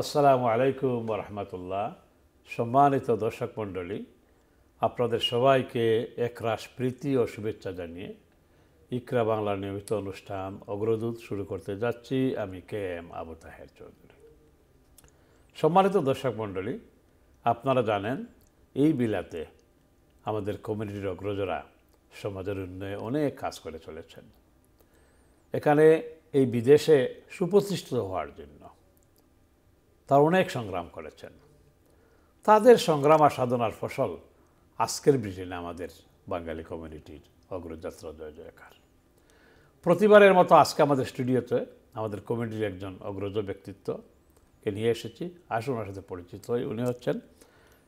আসসালামু আলাইকুম রহমতুল্লাহ সম্মানিত দর্শক মণ্ডলী আপনাদের সবাইকে একরাশ প্রীতি ও শুভেচ্ছা জানিয়ে ইকরা বাংলার নিয়মিত অনুষ্ঠান অগ্রদূত শুরু করতে যাচ্ছি আমি কে এম আবু তাহের চৌধুরী সম্মানিত দর্শক মণ্ডলী আপনারা জানেন এই বিলাতে আমাদের কমিউনিটির অগ্রজরা সমাজের উন্নয়নে অনেক কাজ করে চলেছেন এখানে এই বিদেশে সুপ্রতিষ্ঠিত হওয়ার জন্য তার অনেক সংগ্রাম করেছেন তাদের সংগ্রাম আর সাধনার ফসল আজকের ব্রিটেনে আমাদের বাঙালি কমিউনিটির অগ্রযাত্রা জয় জয়কার প্রতিবারের মতো আজকে আমাদের স্টুডিওতে আমাদের কমিউনিটির একজন অগ্রজ ব্যক্তিত্বকে নিয়ে এসেছি আসুন ওনার সাথে পরিচিত হই উনি হচ্ছেন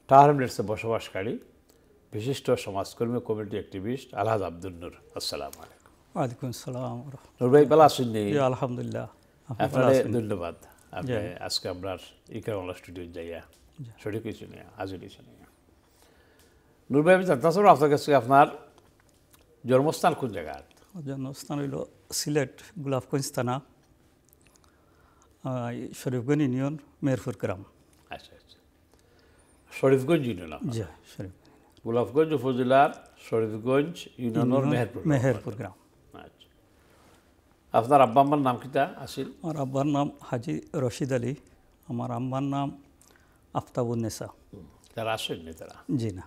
টাওয়ার মিলেটসে বসবাসকারী বিশিষ্ট সমাজকর্মী কমিউনিটি অ্যাক্টিভিস্ট আলহাদ আব্দুল নুর আসসালাম আলাইকুম ওয়ালাইকুম আসসালাম নূর ভাই ভালো আসেননি আলহামদুলিল্লাহ ধন্যবাদ আজকে আপনার ইকরামুল্লাহ স্টুডিও যাইয়া সঠিক কিছু নেই হাজির কিছু নেই নুরবাই আমি জানতে চাবো আপনার কাছে আপনার জন্মস্থান কোন জায়গা জন্মস্থান হইল সিলেট গোলাপগঞ্জ থানা শরীফগঞ্জ ইউনিয়ন মেহেরপুর গ্রাম আচ্ছা আচ্ছা শরীফগঞ্জ ইউনিয়ন জি শরীফ গোলাপগঞ্জ উপজেলার শরীফগঞ্জ ইউনিয়নের মেহেরপুর মেহেরপুর গ্রাম আপনার আব্বা আম্মার নাম কিটা আসিল আমার আব্বার নাম হাজি রশিদ আলী আমার আম্মার নাম আফতাবুন্নেসা তারা আসেননি তারা জি না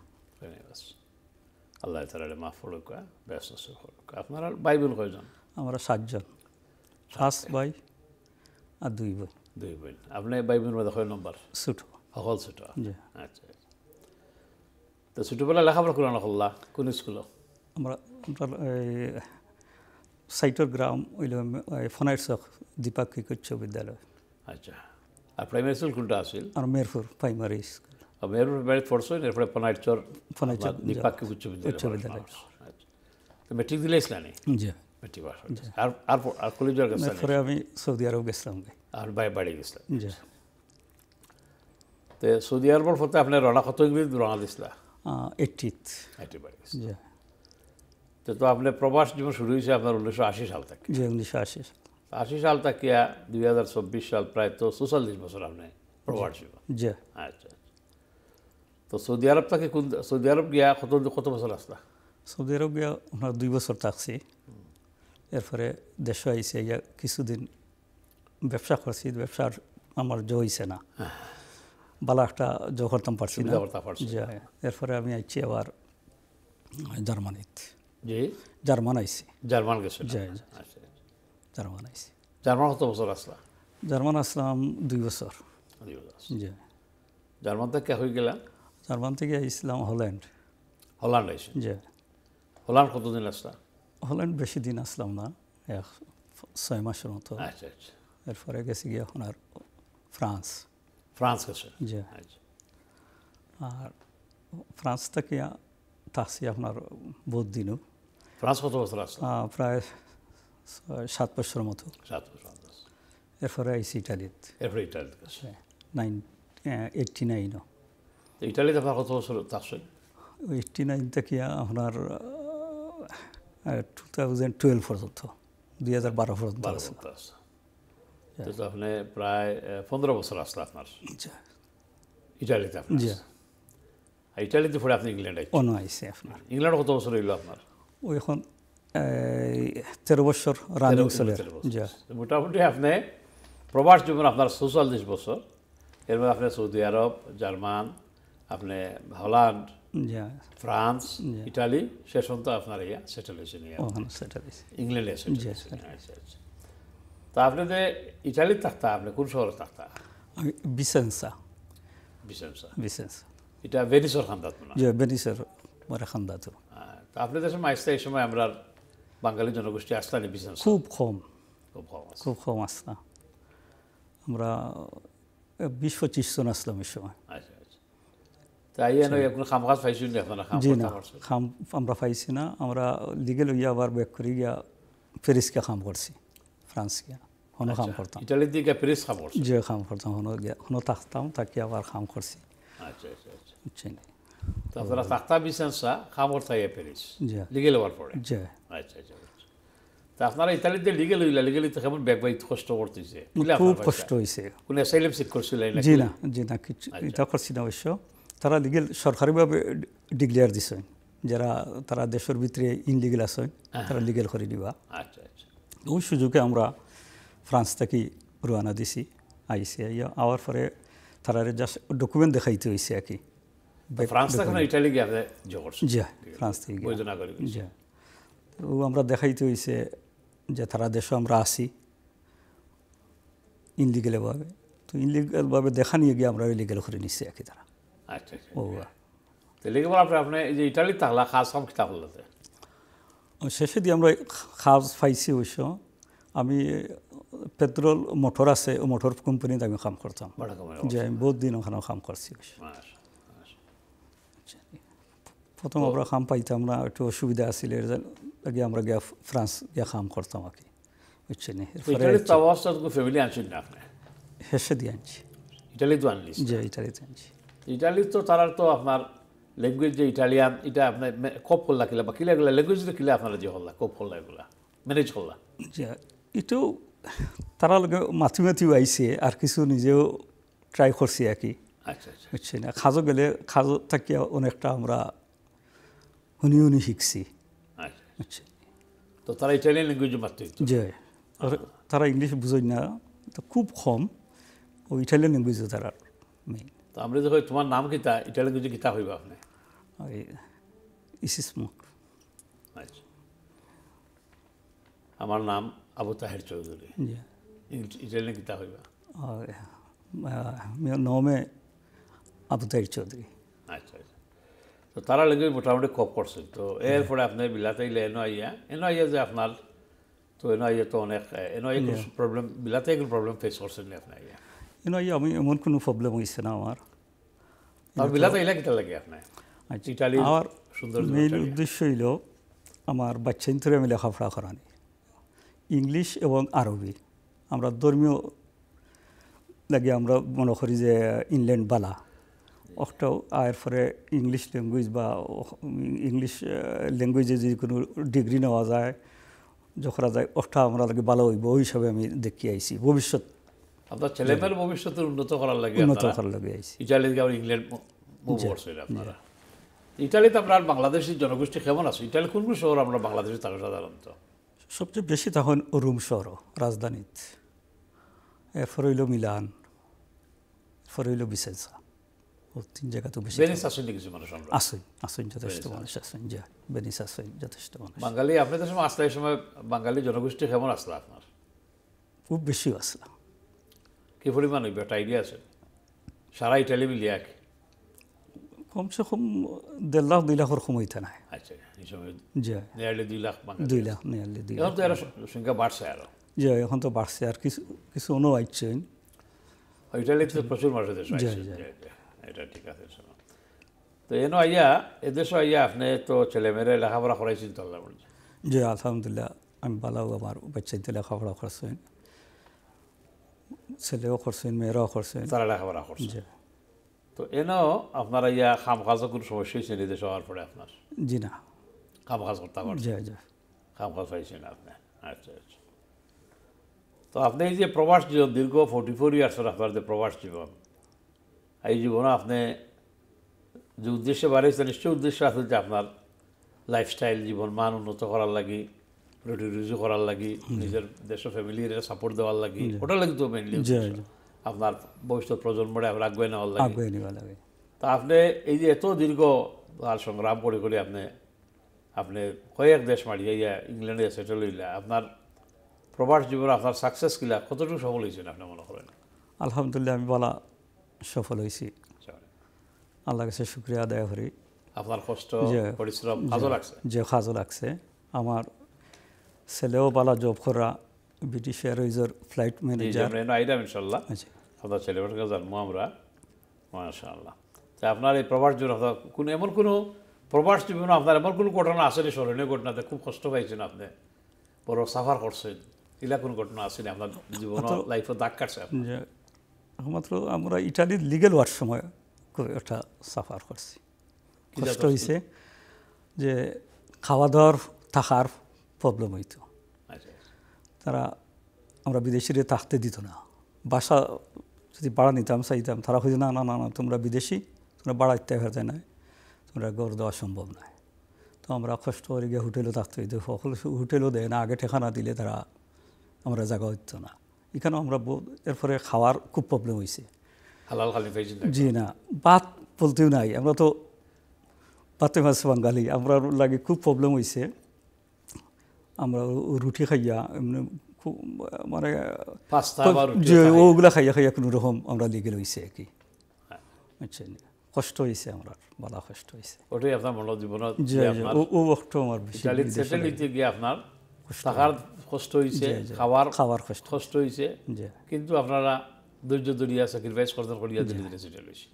আল্লাহ তালা মাফ হলুকা হ্যাঁ, ব্যস্ত হলুকা আপনারা ভাই বোন কয়জন আমরা সাতজন সাত ভাই আর দুই বোন দুই বোন আপনি ভাই বোন মধ্যে কয় নম্বর ছোট হল ছোট জি আচ্ছা, আচ্ছা। তো ছোটবেলা লেখাপড়া করলাম হল্লা কোন স্কুল আমরা সাইটর গ্রাম হইল ফনাইটস দ্বিপাক্ষিক উচ্চ বিদ্যালয় আচ্ছা আর প্রাইমারি স্কুল কোনটা আছিল আর Merpur primary school Merpur primary পড়ছো এরপরে ফনাইটসর ফনাইটসর দ্বিপাক্ষিক উচ্চ বিদ্যালয় উচ্চ বিদ্যালয় আচ্ছা, তো মেট্রিক দিলে ইসলাম জি মেট্রিক পাস আচ্ছা। আর আর আর কলেজে গেছিলাম তারপরে আমি সৌদি আরব গেছিলাম আর বাই বাড়ি গেছিলাম জি তো সৌদি আরবের ফতে আপনি রওনা কত রওনা দিছিলা এইটিথ এইটি বাড়ি জি তো আপনার প্রবাস জীবন শুরু হয়েছে আপনার উনিশশো আশি সাল থেকে জি উনিশশো আশি সাল আশি সাল থেকে দুই হাজার চব্বিশ সাল প্রায় তো সুচল্লিশ বছর আপনার প্রবাস জীবন জি আচ্ছা, আচ্ছা তো সৌদি আরব থেকে কোন সৌদি আরব গিয়া কত কত বছর আসতা সৌদি আরব গিয়া ওনার দুই বছর থাকছি এরপরে দেশ আইসে গিয়া কিছুদিন ব্যবসা করছি ব্যবসার আমার জো হইছে না হ্যাঁ। বালা একটা জো করতাম পারছি না হ্যাঁ। এরপরে আমি আইছি আবার জার্মানিতে জি জার্মান আইসি জার্মান গেছে জি আচ্ছা, আচ্ছা। জার্মান আইসি জার্মান কত বছর আসলাম জার্মান আসলাম দুই বছর দুই জার্মান থেকে হয়ে গেলাম জার্মান থেকে ইসলাম হল্যান্ড হল্যান্ড আইসি জি হল্যান্ড কতদিন আসলাম হল্যান্ড বেশি দিন আসলাম না এক ছয় মাসের মতো আচ্ছা, আচ্ছা। এরপরে গেছি গিয়ে এখন আর ফ্রান্স ফ্রান্স গেছে জি আর ফ্রান্স থেকে থাকছি আপনার বহুত দিনও ফ্রান্স কত বছর আসছে প্রায় সাত বছর মতো সাত বছর এরপরে আইসি ইটালিত এরপরে ইটালিতে আচ্ছা, নাইন এইটটি নাইনও ইটালিতে আপনার কত বছর থাকছেন এইটটি নাইন থেকে আপনার টু থাউজেন্ড টুয়েলভ পর্যন্ত দুই হাজার বারো পর্যন্ত আপনি প্রায় পনেরো বছর আসলে আপনার আচ্ছা। ইটালিতে জি ইটালিতে পড়ে আপনি ইংল্যান্ড আইছেন অন আইছে আপনার ইংল্যান্ড কত বছর হইল আপনার ওই এখন তেরো বছর রানিং চলে মোটামুটি আপনি প্রবাস জীবন আপনার চৌচল্লিশ বছর এর মধ্যে আপনি সৌদি আরব জার্মান আপনি হল্যান্ড ফ্রান্স ইটালি সে তো আপনার ইয়া সেটেল হয়েছে ইংল্যান্ডে আচ্ছা। আচ্ছা। তা আপনি যে ইটালির থাকতা আপনি কোন শহরে থাকতা আমি বিসেন্সা বিসেন্সা বিসেন্সা এটা ভেনিসর খান্দাত জি ভেনিসর মানে খান্দাত তা আপনাদের সময় আসতে এই সময় আমরা বাঙালি জনগোষ্ঠী আসতানি বিজনেস খুব কম খুব কম খুব আমরা বিশ পঁচিশ জন আসলাম এই সময় আচ্ছা, আচ্ছা। এখন আচ্ছা। খাম কাজ পাইছি না আমরা পাইছি না আমরা লিগে লইয়া আবার ব্যাক করি গিয়া ফেরিসকে কাম করছি ফ্রান্স গিয়া হনো খাম করতাম ইটালি দিকে ফেরিস খাম করছি যে কাম করতাম হনো হনো থাকতাম তাকে আবার কাম করছি আচ্ছা আচ্ছা আচ্ছা, আচ্ছা। লিগেল হওয়ার পরে আচ্ছা আচ্ছা, আচ্ছা। লিগেল লিগেল খুব কষ্ট না না কিছু আচ্ছা। না তারা লিগেল সরকারিভাবে ডিক্লেয়ার দিছেন যারা তারা দেশের ভিতরে ইনলিগেল আছে হ্যাঁ। তারা লিগেল করে দিবা আচ্ছা আচ্ছা ওই সুযোগে আমরা ফ্রান্স থেকে রোয়ানা দিছি আইসি আওয়ার পরে তারা জাস্ট ডকুমেন্ট দেখাইতে হইছে আর কি ফ্রান্স ইটালি গিয়ে ফ্রান্স থেকে তো আমরা দেখাইতে হয়েছে যে তারা দেশে আমরা আসি ইনলিগেলভাবে তো ইনলিগেলভাবে দেখা নিয়ে গিয়ে আমরা ইলিগেল করে নিচ্ছি আর কি তারা আচ্ছা, আচ্ছা। ও আপনি যে ইটালি তাহলে খাস সব কিতাব শেষে দিয়ে আমরা খাস পাইছি অবশ্য আমি পেট্রোল মোটর আছে ও মোটর কোম্পানিতে আমি কাম করতাম যে আমি বহুত দিন ওখানে কাম করছি প্রথম আমরা কাম পাইতাম না একটু অসুবিধা আসছিল এর লাগে আমরা গিয়া ফ্রান্স গিয়া কাম করতাম আর কি বুঝছেন ফ্যামিলি না হেসে দিয়ে আনছি ইটালি তো আনলি জি ইটালিতে আনছি ইটালি তো তারা তো আপনার ল্যাঙ্গুয়েজ যে ইটালিয়ান এটা আপনার কপ হল্লা কিলা বা কিলা এগুলা ল্যাঙ্গুয়েজ কিলা আপনারা যে হল্লা কপ হল্লা এগুলা ম্যানেজ হল্লা জি এটাও তারা লগে মাথি মাতিও আইছে আর কিছু নিজেও ট্রাই করছি আর কি আচ্ছা, আচ্ছা। বুঝছি না খাজো গেলে খাজো থাকি অনেকটা আমরা শুনি শুনি শিখছি আচ্ছা। তো তারা ইটালিয়ান ল্যাঙ্গুয়েজ মারতে যে তারা ইংলিশ বুঝই না তো খুব কম ও ইটালিয়ান ল্যাঙ্গুয়েজে তারা মেইন তো আমরা দেখো তোমার নাম কিতা ইটালিয়ান ল্যাঙ্গুয়েজে কিতা হইব আপনি ইসিস মুখ আমার নাম আবু তাহের চৌধুরী ইটালিয়ান কিতা হইবা নমে আবু তাহির চৌধুরী আচ্ছা আচ্ছা তো তারা লাগে মোটামুটি কপ করছেন তো এরপরে আপনার বিলাতে আইলে এনো আইয়া এনো আইয়া যে আপনার তো এনো আইয়া তো অনেক এনো আইয়া প্রবলেম বিলাতে এগুলো প্রবলেম ফেস করছেন আপনি আইয়া এনো আইয়া আমি এমন কোনো প্রবলেম হয়েছে না আমার আর বিলাতে আইলা কিতা লাগে আপনার আচ্ছা ইটালি আমার সুন্দর মেইন উদ্দেশ্য হইল আমার বাচ্চা ইন্তরে আমি লেখাপড়া করানি ইংলিশ এবং আরবি আমরা ধর্মীয় লাগে আমরা মনে করি যে ইংল্যান্ড বালা একটাও আর পরে ইংলিশ ল্যাঙ্গুয়েজ বা ইংলিশ ল্যাঙ্গুয়েজে যদি কোনো ডিগ্রি নেওয়া যায় যখন যায় ওটা আমরা লাগে ভালো হইব ওই হিসাবে আমি দেখি আইছি ভবিষ্যৎ আপনার ছেলেমেয়ের ভবিষ্যতে উন্নত করার লাগে উন্নত করার লাগে আইছি ইটালিতে আমার ইংল্যান্ড আপনারা ইটালিতে আপনার বাংলাদেশের জনগোষ্ঠী কেমন আছে ইটালি কোন কোন শহর আমরা বাংলাদেশে থাকি সাধারণত সবচেয়ে বেশি তখন রুম শহর রাজধানীত এরপর হইল মিলান এরপর হইল বিসেসা ও তিন জায়গা তো বেশি কিছু মানুষ আসুন আসুন যথেষ্ট মানুষ আসুন যা বেনিস আসুন যথেষ্ট মানুষ বাঙালি আপনাদের সময় আসলে সময় বাঙালি জনগোষ্ঠী কেমন আসলো আপনার খুব বেশি আসলো কি পরিমাণ হইবে একটা আইডিয়া আছে সারা ইটালি মিলিয়ে কমসে কম দেড় লাখ দুই লাখের সময়তে নাই আচ্ছা, দুই লাখ দুই লাখ নিয়ারলি দুই সংখ্যা বাড়ছে এখন তো বাড়ছে আর কিছু কিছু অনু আইছে ঠিক আছে তো আইয়া আইয়া আপনি তো ছেলেমেয়েরা লেখাপড়া আলহামদুলিল্লাহ আমি বালা আমার বাচ্চাদের লেখাপড়া করছেন ছেলেও করছেন মেয়েরাও করছেন তারা লেখাপড়া করছে তো এনেও আপনারা ইয়া খাম কাজ কোনো সমস্যা হয়েছে নির্দেশ হওয়ার পরে আপনার জি না খাম কাজ করতে পারেন জি জি খাম কাজ পাইছেন আপনি আচ্ছা আচ্ছা তো আপনি এই যে প্রবাস জীবন দীর্ঘ ফোর্টি ফোর ইয়ার্স আপনার যে প্রবাস জীবন এই জীবনে আপনি যে উদ্দেশ্যে বাড়িয়েছে নিশ্চয় উদ্দেশ্য আছে যে আপনার লাইফস্টাইল জীবন মান উন্নত করার লাগি রুটি রুজু করার লাগি নিজের দেশ ফ্যামিলির সাপোর্ট দেওয়ার লাগি ওটা লাগতো মেনলি আপনার ভবিষ্যৎ প্রজন্মরে আমরা আগুয়ে নেওয়া লাগে আগুয়ে নেওয়া লাগে তা আপনি এই যে এত দীর্ঘ আর সংগ্রাম করে করে আপনি আপনি কয়েক দেশ মারিয়ে ইয়া ইংল্যান্ডে সেটেল হইলা আপনার প্রবাস জীবনে আপনার সাকসেস কিলা কতটুকু সফল হয়েছেন আপনি মনে করেন আলহামদুলিল্লাহ আমি বলা সফল হয়েছি আচ্ছা। আল্লাহ কাছে শুক্রিয়া আদায় করি আপনার কষ্ট পরিশ্রম কাজও লাগছে যে সাজো লাগছে আমার ছেলেও বালা জব করা ব্রিটিশ এয়ারওয়েজের ফ্লাইট ম্যানেজার আইরাম ইনশাল্লাহ আপনার আচ্ছা। ছেলেবেলাকে জানবো আমরা মাশাআল্লাহ তা আপনার এই প্রবাস জীবন কোনো এমন কোনো প্রবাস জীবন আপনার এমন কোনো ঘটনা আসেনি স্মরণীয় ঘটনাতে খুব কষ্ট পাইছেন আপনি বড় সাফার করছেন এগুলা কোনো ঘটনা আসেনি আপনার জীবন লাইফে দাগ কাটছে একমাত্র আমরা ইটালির লিগেল হওয়ার সময় একটা সাফার করছি কষ্ট হয়েছে যে খাওয়া দাওয়ার থাকার প্রবলেম হইতো তারা আমরা বিদেশিরে থাকতে দিত না বাসা যদি বাড়া নিতাম চাইতাম তারা হইতো না না না না তোমরা বিদেশি তোমরা বাড়াইতে যায় নাই তোমরা গড় দেওয়া সম্ভব নয় তো আমরা কষ্ট করে গিয়ে হোটেলও থাকতে হইতো সকল হোটেলও দেয় না আগে ঠেকানা দিলে তারা আমরা জায়গা হইত না এখানেও আমরা এরপরে খাওয়ার খুব প্রবলেম হয়েছে হালাল খালি জি না ভাত বলতেও নাই আমরা তো বাতে মাছ বাঙালি আমরা লাগে খুব প্রবলেম হয়েছে আমরা রুটি খাইয়া এমনি মানে খুব মানে যে ওগুলা খাইয়া খাইয়া কোনো রকম আমরা লেগে রয়েছে আর কি হ্যাঁ। আচ্ছা কষ্ট হয়েছে আমার বলা কষ্ট হয়েছে ওটাই আপনার মন জীবনত ও কষ্ট আমার সেটেল হইতে গিয়ে আপনার থাকার কষ্ট হয়েছে খাবার খাবার কষ্ট কষ্ট হয়েছে কিন্তু আপনারা ধৈর্য ধরিয়া স্যাক্রিফাইস করতে করিয়া ধীরে ধীরে সেটেল হয়েছে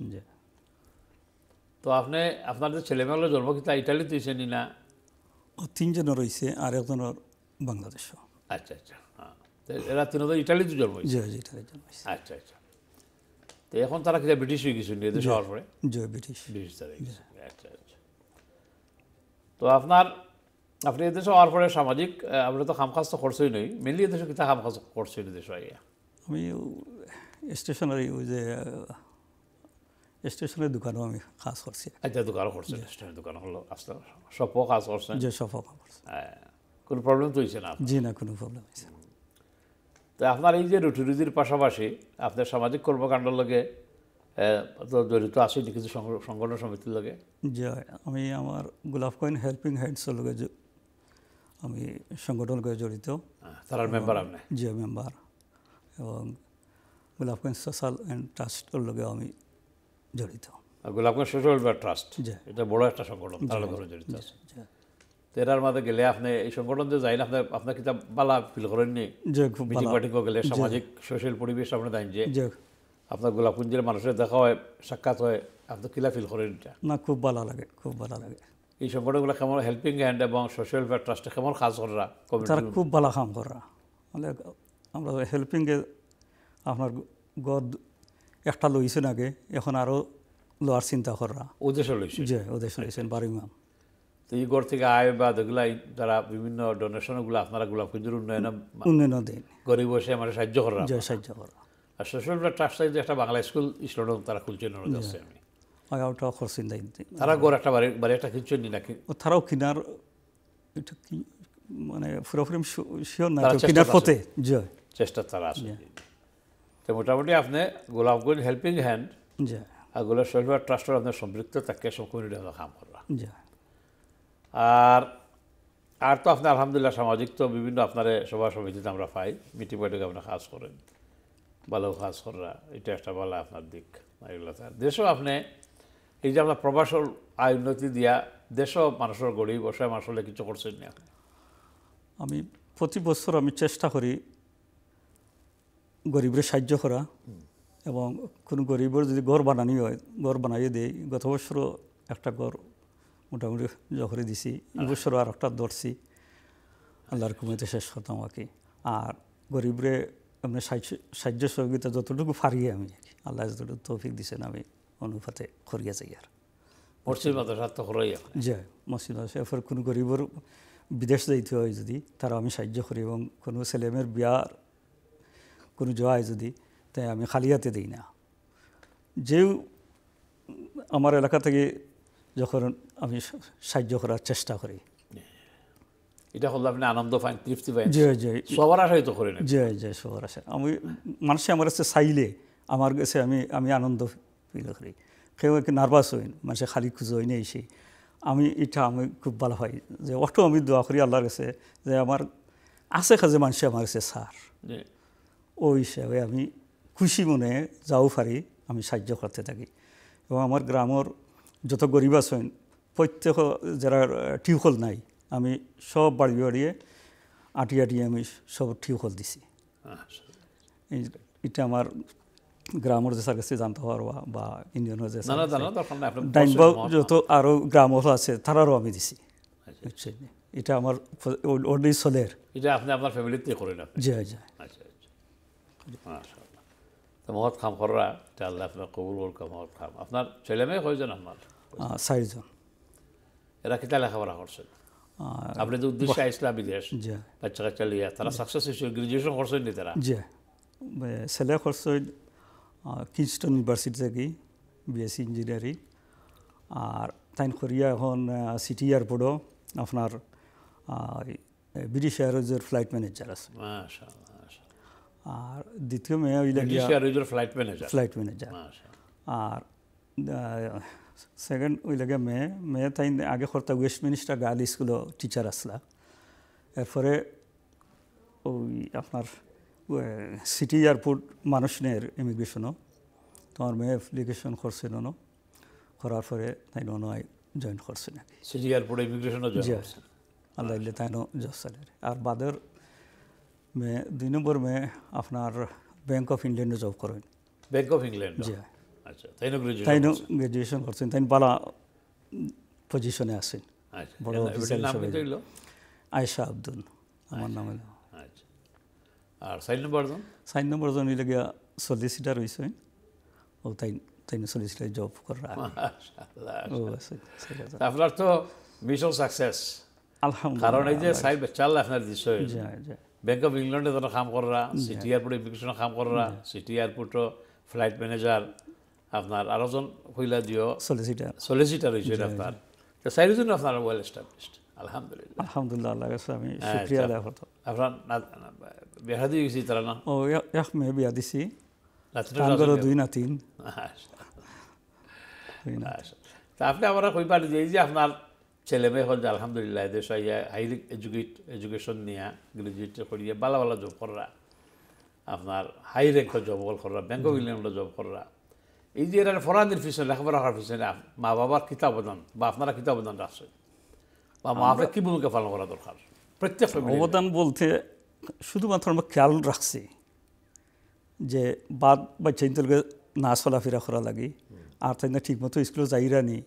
তো আপনি আপনার যে ছেলেমেয়েগুলো জন্ম কিতা ইটালিতে হয়েছে নি না তিনজন রয়েছে আর একজনের বাংলাদেশ আচ্ছা আচ্ছা হ্যাঁ এরা তিন ইটালিতে জন্ম জয় জি ইটালিতে জন্ম আচ্ছা আচ্ছা তো এখন তারা কিনা ব্রিটিশ হয়ে গেছে এদের হওয়ার পরে জি ব্রিটিশ ব্রিটিশ তারা আচ্ছা আচ্ছা তো আপনার আপনি এদেশে হওয়ার পরে সামাজিক আপনি তো খামখাজ তো খরচই নই মেনলি এদেশে কিতা খামখাজ খরচ হইল দেশ আগে আমি স্টেশনারি ওই যে স্টেশনের দোকানও আমি কাজ করছি আচ্ছা দোকানও করছেন স্টেশনের দোকান হলো আসলে সব কাজ করছেন যে সব কাজ করছেন হ্যাঁ, কোনো প্রবলেম তো হয়েছে না জি না কোনো প্রবলেম হয়েছে তো আপনার এই যে রুটি রুজির পাশাপাশি আপনার সামাজিক কর্মকাণ্ডের লগে তো জড়িত আসেনি কিছু সংগঠন সমিতির লগে জি আমি আমার গোলাপ কয়েন হেল্পিং হ্যান্ডসের লগে আমি সংগঠন লগে জড়িত তার মেম্বার আপনি জি মেম্বার এবং গোলাপ কয়েন সোশ্যাল অ্যান্ড ট্রাস্টের লগে আমি জড়িত গোলাপগঞ্জ সোশ্যাল ওয়েলফেয়ার ট্রাস্ট এটা বড় একটা সংগঠন তারা ধরে জড়িত আছে তেরার মাঝে গেলে আপনি এই সংগঠন যে যাই আপনার আপনার কিতাব বালা ফিল করেননি মিটিং পার্টি গেলে সামাজিক সোশ্যাল পরিবেশ আপনার দেন যে আপনার গোলাপগঞ্জের মানুষের দেখা হয় সাক্ষাৎ হয় আপনি কিলা ফিল করেন এটা না খুব ভালো লাগে খুব ভালো লাগে এই সংগঠনগুলো কেমন হেল্পিং হ্যান্ড এবং সোশ্যাল ওয়েলফেয়ার ট্রাস্টে কেমন কাজ করা তারা খুব ভালো কাম করা মানে আমরা হেল্পিংয়ে আপনার গদ একটা লইছেন আগে এখন আরও লওয়ার চিন্তা করা উদ্দেশ্য লইছে যে উদ্দেশ্য লইছেন বারো ইমাম তো এই গড় থেকে আয় বা এগুলাই তারা বিভিন্ন ডোনেশনগুলো আপনারা গোলাপগঞ্জের উন্নয়ন উন্নয়ন দিন গরিব বসে আমার সাহায্য করা সাহায্য করা আর সোশ্যাল ট্রাস্ট যে একটা বাংলা স্কুল ইসলাম তারা খুলছেন আছে আমি ওটা খরচিন দায়িত্ব তারা গড় একটা বাড়ি বাড়ি একটা কিনছেন নাকি তারাও কিনার এটা কি মানে পুরোপুরি শিওর না কিনার পথে জয় চেষ্টা তারা আছে তো মোটামুটি আপনি গোলাপগঞ্জ হেল্পিং হ্যান্ড আর গোলাপ সেলভার ট্রাস্টর আপনার সম্পৃক্ত তাকে সব কমিউনিটি কাম করলাম আর আর তো আপনার আলহামদুলিল্লাহ সামাজিক তো বিভিন্ন আপনার সভা সমিতিতে আমরা পাই মিটিং বৈঠকে আপনার কাজ করেন ভালো কাজ করা এটা একটা ভালো আপনার দিক দেশও আপনি এই যে আপনার প্রবাসর আয় উন্নতি দিয়া দেশও মানুষের গরিব অসহায় মানুষের কিছু করছেন না আমি প্রতি বছর আমি চেষ্টা করি গরিবের সাহায্য করা এবং কোনো গরিবের যদি ঘর বানানি হয় ঘর বানাইয়ে দেয় গত বছরও একটা ঘর মোটামুটি জহরে দিছি এই বছরও আর একটা ধরছি আল্লাহর কুমিতে শেষ হতাম আর কি আর গরিবরে আপনি সাহায্য সহযোগিতা যতটুকু ফারিয়ে আমি আল্লাহ যতটুকু তৌফিক দিছেন আমি অনুপাতে করিয়া যাই আর মসজিদ তো কোনো গরিবর বিদেশ যাইতে হয় যদি তারা আমি সাহায্য করি এবং কোনো ছেলেমেয়ের বিয়ার কোনো জয় যদি তাই আমি খালিয়াতে দিই না যেও আমার এলাকা থেকে যখন আমি সাহায্য করার চেষ্টা করি এটা হলো আপনি আনন্দ পান তৃপ্তি পাই জয় জয় সবার আশায় তো করে জয় জয় সবার আশা আমি মানুষে আমার কাছে চাইলে আমার কাছে আমি আমি আনন্দ ফিল করি কেউ একটু নার্ভাস হইন মানুষে খালি খুঁজে হইনি এসে আমি এটা আমি খুব ভালো হয় যে অটো আমি দোয়া করি আল্লাহর কাছে যে আমার আছে খাজে মানুষে আমার কাছে সার ওই হিসাবে আমি খুশি মনে যাও পারি আমি সাহায্য করতে থাকি এবং আমার গ্রামের যত গরিব আছেন প্রত্যেক যারা টিউবওয়েল নাই আমি সব বাড়ি বাড়িয়ে আটি আটি আমি সব টিউবওয়েল দিছি আচ্ছা। এটা আমার গ্রামের যে কাছে জানতে পারবা বা ইন্ডিয়ানের যে ডাইনব যত আরও গ্রাম আছে তারারও আমি দিছি এটা আমার ওল্ড এজ হলের এটা আপনি আপনার ফ্যামিলিতে না জি জি আচ্ছা মাশাআল্লাহ মহৎ খাম কররা যা আল্লাহ আপনার কবুল করুক মহৎ খাম আপনার ছেলে মেয়ে কয়জন আপনার চারজন এরা কিতা লেখাপড়া করছেন আপনি তো উদ্দেশ্যে আইসলা বিদেশ বাচ্চা কাচ্চা লইয়া তারা সাকসেস হয়েছিল গ্রাজুয়েশন করছেন নি তারা জি ছেলে করছে কিংস্টন ইউনিভার্সিটি থেকে বিএসসি ইঞ্জিনিয়ারিং আর তাইন করিয়া এখন সিটি এয়ারপোর্টও আপনার ব্রিটিশ এয়ারওয়েজের ফ্লাইট ম্যানেজার আছে মাশাআল্লাহ আর দ্বিতীয় মেয়ে ওই ফ্লাইট ম্যানেজার ফ্লাইট ম্যানেজার আর সেকেন্ড ওই লাগে মেয়ে মেয়ে তাই আগে করতা ওয়েস্ট মিনিস্টার গার্ল স্কুলও টিচার আসলা এরপরে ওই আপনার সিটি এয়ারপোর্ট মানুষনের ইমিগ্রেশনও তোমার মেয়ে অ্যাপ্লিকেশন করছে ননো করার পরে তাই ননো জয়েন করছে নাকি সিটি এয়ারপোর্টে ইমিগ্রেশনও জয়েন করছে আল্লাহ তাই নো জব আর বাদের দুই নম্বর মে আপনার ব্যাংক অফ ইংল্যান্ডে জব করেন ব্যাংক অফ ইংল্যান্ড জি আচ্ছা তাই গ্রাজুয়েশন তাই গ্রাজুয়েশন করছেন তাই বালা পজিশনে আছেন আয়েশা আব্দুল আমার নাম আচ্ছা আর সাইন নম্বর সাইন সলিসিটার ও তাই তাই সলিসিটার জব করা আপনার তো মিশন সাকসেস আলহামদুলিল্লাহ কারণ এই যে সাইড বেচাল আপনার দিশে ব্যাংক অফ ইংল্যান্ডে তারা কাম কররা সিটি এয়ারপোর্ট ইমিগ্রেশনে কাম কররা সিটি এয়ারপোর্টও ফ্লাইট ম্যানেজার আপনার আরোজন হইলা দিও সলিসিটার সলিসিটার হয়েছে আপনার তো চারিজন আপনার ওয়েল এস্টাবলিশড আলহামদুলিল্লাহ আলহামদুলিল্লাহ আল্লাহ কাছে আমি আচ্ছা। শুক্রিয়া আদায় করতাম আপনার বিয়া দিয়ে গেছি তারা না ও এক মেয়ে বিয়া দিছি দুই না আচ্ছা। আচ্ছা। তিন তা আপনি আমরা কইবার যে আপনার ছেলে মেয়ে হল যে আলহামদুলিল্লাহ এদের সাইয়া হাই এডুকেট এডুকেশন নিয়ে গ্রাজুয়েট করিয়া ভালো ভালো জব কররা আপনার হাই র্যাঙ্কর জব কররা ব্যাংক অফ ইংল্যান্ডে জব কররা এই যে এরা ফরানির পিছনে লেখাপড়া করার পিছনে মা বাবার কিতা অবদান বা আপনারা কিতা অবদান রাখছেন বা মা বাবা কী ভূমিকা পালন করা দরকার প্রত্যেক অবদান বলতে শুধুমাত্র আমরা খেয়াল রাখছি যে বাদ বা চেঞ্জলকে না চলাফেরা করা লাগে আর তাই না ঠিকমতো স্কুলে যাইরা রানি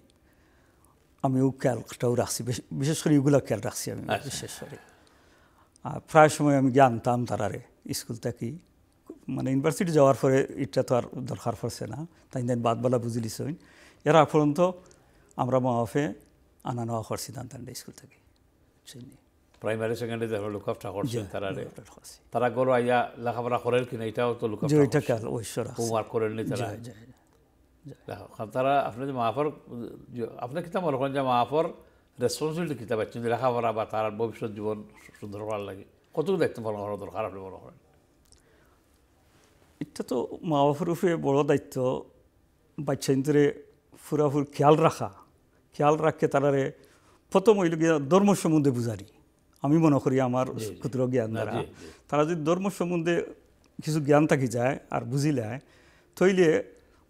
আমিও খেয়ালটাও রাখছি বিশেষ করে এগুলো খেয়াল রাখছি আমি আচ্ছা। বিশেষ করে আর প্রায় সময় আমি জানতাম তারারে স্কুল থেকে মানে ইউনিভার্সিটি যাওয়ার পরে এটা তো আর দরকার পড়ছে না তাই দিন বাদবেলা বুঝি লিছই এরা পর্যন্ত আমরা মা বাপে আনা নেওয়া করছি দান্তান্ডা স্কুল থেকে প্রাইমারি সেকেন্ডারি যারা লুক আপ ঠাকুর তারা তারা গরু আইয়া লেখাপড়া করেন কিনা এটাও তো লুক এটা খেয়াল ঐশ্বর হোমওয়ার্ক করেন তারা তারা আপনার যে মাহফর আপনার কিতাব মনে করেন যে আছে যদি লেখাপড়া বা তার ভবিষ্যৎ জীবন সুন্দর করার লাগে কতটুকু দায়িত্ব পালন করা দরকার আপনি মনে ফুরাফুর খেয়াল রাখা খেয়াল রাখতে তারারে প্রথম ওই ধর্ম সম্বন্ধে বুঝারি আমি মনে করি আমার ক্ষুদ্র জ্ঞান দ্বারা তারা যদি ধর্ম সম্বন্ধে কিছু জ্ঞান থাকি যায় আর বুঝিলায় তৈলে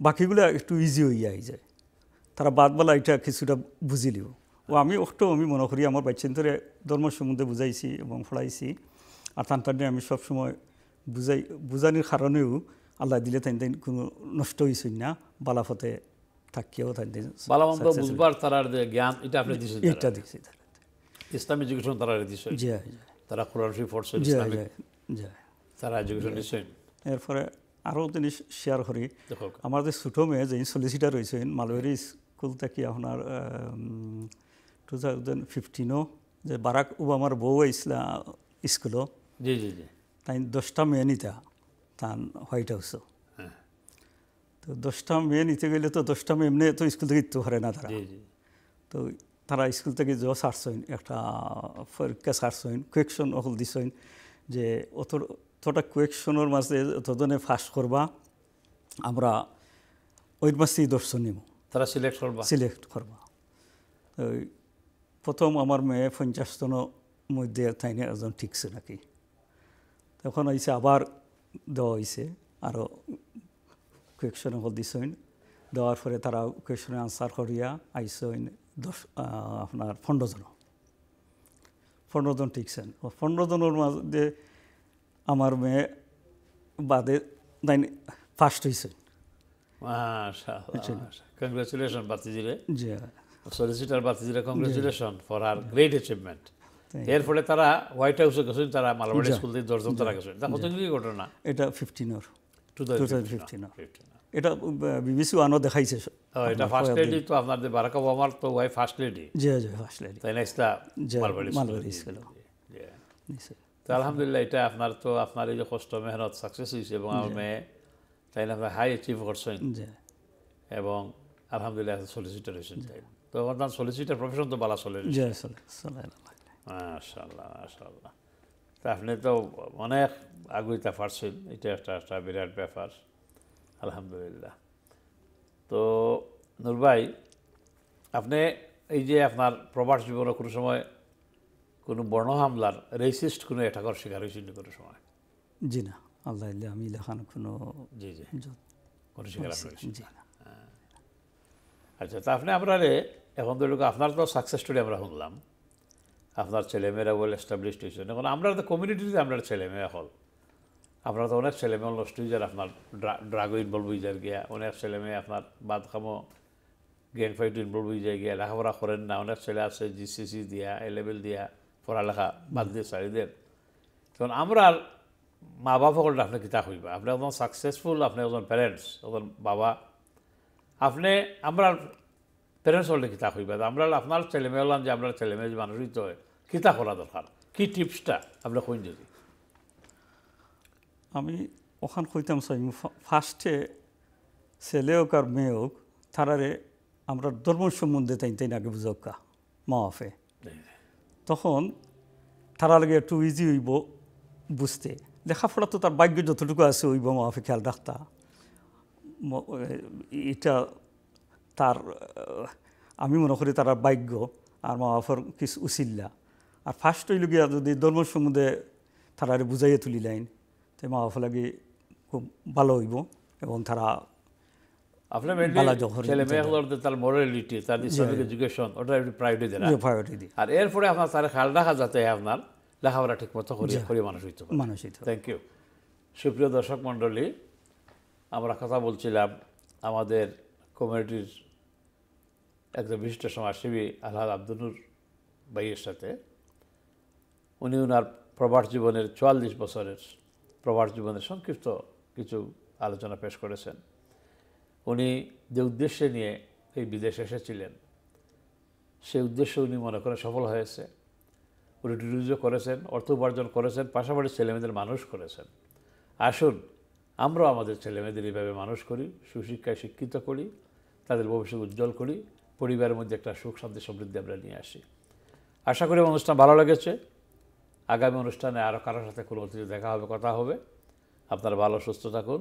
বাকিগুলো একটু ইজি হইয়া আই যায় তারা বাদবেলা এটা কিছুটা বুঝিলিও ও আমি ওটাও আমি মনে করি আমার বাচ্চান্তরে ধর্ম সম্বন্ধে বুঝাইছি এবং ফড়াইছি আর তান তার আমি সবসময় বুঝাই বুঝানির কারণেও আল্লাহ দিলে তাই তাই কোনো নষ্ট হয়েছেন না বালাফতে থাকিও তাই তাই বালামন্দ বুঝবার তারার যে জ্ঞান এটা আপনি দিয়েছেন এটা দিয়েছি তারা ইসলাম এডুকেশন তারা দিয়েছেন জি তারা কোরআন শরীফ পড়ছেন ইসলামিক তারা এডুকেশন দিয়েছেন এরপরে আরও জিনিস শেয়ার করি আমাদের ছোটো মেয়ে যে সলিসিটার রয়েছেন মালবেরি স্কুল থেকে আপনার টু থাউজেন্ড ফিফটিনও যে বারাক ওবামার বউ আইসলা স্কুলও জি জি জি তাই দশটা মেয়ে নিতা তান হোয়াইট হাউসও হ্যাঁ। তো দশটা মেয়ে নিতে গেলে তো দশটা মেয়ে এমনি তো স্কুল থেকে ইত্যু হারে না তারা তো তারা স্কুল থেকে জ সার্চ একটা পরীক্ষা সার্চ হইন কোয়েকশন অকল দিছেন যে অত থোটা কুয়েকশনের মাঝে যতজনে ফাঁস করবা আমরা ওই মাসেই দর্শন নিব তারা সিলেক্ট করবা সিলেক্ট করবা প্রথম আমার মেয়ে পঞ্চাশ মধ্যে থাইনে একজন ঠিকছে নাকি তখন হয়েছে আবার দেওয়া হয়েছে আরও কুয়েকশন হল দিছেন দেওয়ার পরে তারা কুয়েকশনে আনসার করিয়া আইসইন দশ আপনার পনেরো জন পনেরো জন ঠিকছেন পনেরো জনের মাঝে আমার মেয়ে বাদে তাই ফার্স্ট হয়েছে কংগ্রেচুলেশন বাতিজিরে জি সলিসিটার হ্যাঁ। বাতিজিরে congratulation for our great achievement এর ফলে তারা হোয়াইট হাউসে গেছেন তারা মালাবাড়ি স্কুল দিয়ে দশজন তারা গেছেন তা কত কি ঘটনা এটা fifteen or two thousand fifteen এটা বিবিসি ওয়ানও দেখাইছে এটা ফার্স্ট লেডি তো আপনাদের বারাক ওবামার তো ওয়াই ফার্স্ট লেডি জি জি ফার্স্ট লেডি তাই নেক্সটটা মালবাড়ি মালবাড়ি স্কুল জি তো আলহামদুলিল্লাহ এটা আপনার তো আপনার এই যে কষ্ট মেহনত সাকসেস হয়েছে এবং আমার মেয়ে তাই না হাই অ্যাচিভ করছেন এবং আলহামদুলিল্লাহ সলিসিটার হয়েছেন তো আপনার সলিসিটার প্রফেশন তো বালা চলে মাশাল্লাহ মাশাল্লাহ তা আপনি তো অনেক আগুইতে পারছেন এটা একটা একটা বিরাট ব্যাপার আলহামদুলিল্লাহ তো নুর ভাই আপনি এই যে আপনার প্রবাস জীবনে কোনো সময় কোনো বর্ণ হামলার রেসিস্ট কোনো অ্যাটাকর শিকার হয়েছিল কোনো সময় জি না আল্লাহ আমি লেখান কোনো জি জি কোনো শিকার হ্যাঁ। আচ্ছা তা আপনি আপনার এখন ধরুন আপনার তো সাকসেস স্টোরি আমরা শুনলাম আপনার ছেলেমেয়েরা ওয়েল এস্টাবলিশড হয়েছে এখন আমরা তো কমিউনিটিতে আপনার ছেলেমেয়ে হল আপনার তো অনেক ছেলেমেয়ে নষ্ট হয়ে যায় আপনার ড্রাগ ইনভলভ হয়ে যায় গিয়া অনেক ছেলেমেয়ে আপনার বাদ খামো গ্যাং ফাইট ইনভলভ হয়ে যায় গিয়া লেখাপড়া করেন না অনেক ছেলে আছে জিসিসি দিয়া এ লেভেল দিয়া পড়ালেখা বাদ দিয়ে চারিদের তখন আমরা মা বাবাসকলে আপনার কিতা হইবা আপনি একজন সাকসেসফুল আপনি একজন প্যারেন্টস একজন বাবা আপনি আমরা প্যারেন্টস হলে কিতা হইবা আমরা আপনার ছেলেমেয়ে হলাম যে আমরা ছেলেমেয়ে যে মানুষই তো কিতা করা দরকার কি টিপসটা আপনি কইন যদি আমি ওখান কইতাম সাই ফার্স্টে ছেলে হোক আর মেয়ে হোক তারারে আমরা ধর্ম সম্বন্ধে তাই তাই আগে বুঝোকা মা বাপে তখন তারা লাগে একটু ইজি হইব বুঝতে লেখাপড়া তো তার ভাগ্য যতটুকু আছে ওইব মাফে খেয়াল রাখতা এটা তার আমি মনে করি তার ভাগ্য আর মা বাপর কিছু উচিল্লা আর ফার্স্ট হইল গিয়া যদি ধর্ম সম্বন্ধে তারা বুঝাইয়া তুলি লাইন তাই মা বাপা লাগে খুব ভালো হইব এবং তারা সুপ্রিয় দর্শক মন্ডলী আমরা কথা বলছিলাম আমাদের কমিউনিটির একজন বিশিষ্ট সমাজসেবী আলহাদ আব্দুল ভাইয়ের সাথে উনি ওনার প্রবাস জীবনের চুয়াল্লিশ বছরের প্রবাস জীবনের সংক্ষিপ্ত কিছু আলোচনা পেশ করেছেন উনি যে উদ্দেশ্যে নিয়ে এই বিদেশে এসেছিলেন সেই উদ্দেশ্যে উনি মনে করেন সফল হয়েছে উনি টুরিজও করেছেন অর্থ উপার্জন করেছেন পাশাপাশি ছেলেমেয়েদের মানুষ করেছেন আসুন আমরাও আমাদের ছেলেমেয়েদের এইভাবে মানুষ করি সুশিক্ষায় শিক্ষিত করি তাদের ভবিষ্যৎ উজ্জ্বল করি পরিবারের মধ্যে একটা সুখ শান্তি সমৃদ্ধি আমরা নিয়ে আসি আশা করি অনুষ্ঠান ভালো লেগেছে আগামী অনুষ্ঠানে আরও কারোর সাথে কোনো অতিথি দেখা হবে কথা হবে আপনারা ভালো সুস্থ থাকুন